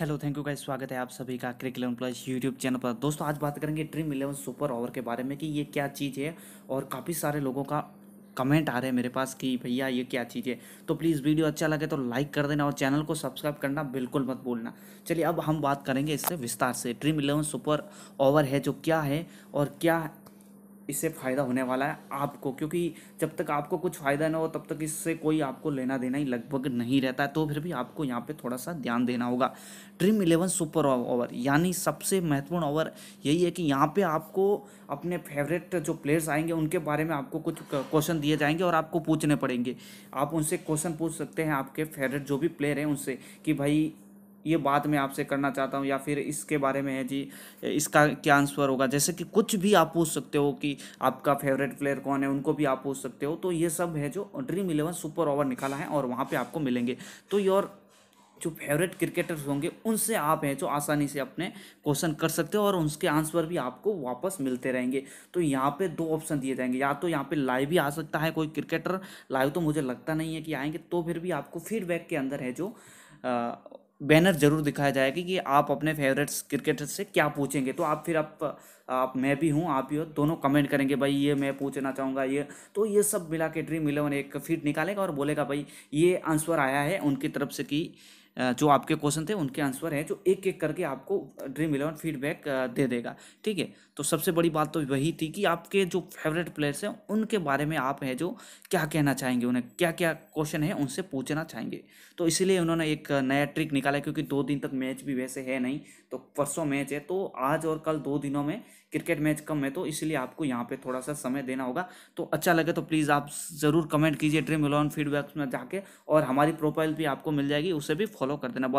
hello thank you guys स्वागत है आप सभी का Cric Eleven Plus YouTube channel पर दोस्तों आज बात करेंगे ड्रीम इलेवन सुपर ओवर के बारे में कि ये क्या चीज़ है और काफ़ी सारे लोगों का कमेंट आ रहे हैं मेरे पास कि भैया ये क्या चीज़ है तो प्लीज़ वीडियो अच्छा लगे तो लाइक कर देना और चैनल को सब्सक्राइब करना बिल्कुल मत भूलना चलिए अब हम बात करेंगे इससे विस्तार से ड्रीम इलेवन सुपर ओवर है जो क्या है और क्या इससे फ़ायदा होने वाला है आपको क्योंकि जब तक आपको कुछ फ़ायदा ना हो तब तक इससे कोई आपको लेना देना ही लगभग नहीं रहता है तो फिर भी आपको यहाँ पे थोड़ा सा ध्यान देना होगा ड्रीम इलेवन सुपर ओवर यानी सबसे महत्वपूर्ण ओवर यही है कि यहाँ पे आपको अपने फेवरेट जो प्लेयर्स आएंगे उनके बारे में आपको कुछ क्वेश्चन दिए जाएंगे और आपको पूछने पड़ेंगे आप उनसे क्वेश्चन पूछ सकते हैं आपके फेवरेट जो भी प्लेयर हैं उनसे कि भाई ये बात मैं आपसे करना चाहता हूँ या फिर इसके बारे में है जी इसका क्या आंसर होगा जैसे कि कुछ भी आप पूछ सकते हो कि आपका फेवरेट प्लेयर कौन है उनको भी आप पूछ सकते हो तो ये सब है जो ड्रीम इलेवन सुपर ओवर निकाला है और वहाँ पर आपको मिलेंगे तो योर जो फेवरेट क्रिकेटर्स होंगे उनसे आप हैं जो आसानी से अपने क्वेश्चन कर सकते हो और उसके आंसर भी आपको वापस मिलते रहेंगे तो यहाँ पे दो ऑप्शन दिए जाएंगे या तो यहाँ पे लाइव भी आ सकता है कोई क्रिकेटर लाइव तो मुझे लगता नहीं है कि आएंगे तो फिर भी आपको फीडबैक के अंदर है जो बैनर जरूर दिखाया जाएगा कि आप अपने फेवरेट्स क्रिकेटर से क्या पूछेंगे तो आप फिर आप आप मैं भी हूँ आप भी हो दोनों कमेंट करेंगे भाई ये मैं पूछना चाहूँगा ये तो ये सब मिला के ड्रीम इलेवन एक फीट निकालेगा और बोलेगा भाई ये आंसर आया है उनकी तरफ से कि जो आपके क्वेश्चन थे उनके आंसर हैं जो एक एक करके आपको ड्रीम इलेवन फीडबैक दे देगा ठीक है तो सबसे बड़ी बात तो वही थी कि आपके जो फेवरेट प्लेयर्स हैं उनके बारे में आप हैं जो क्या कहना चाहेंगे उन्हें क्या क्या क्वेश्चन है उनसे पूछना चाहेंगे तो इसीलिए उन्होंने एक नया ट्रिक निकाला क्योंकि दो दिन तक मैच भी वैसे है नहीं तो परसों मैच है तो आज और कल दो दिनों में क्रिकेट मैच कम है तो इसलिए आपको यहाँ पे थोड़ा सा समय देना होगा तो अच्छा लगे तो प्लीज़ आप ज़रूर कमेंट कीजिए ड्रीम इलेवन फीडबैक्स में जाके और हमारी प्रोफाइल भी आपको मिल जाएगी उसे भी फॉलो फॉलो कर देना बहुत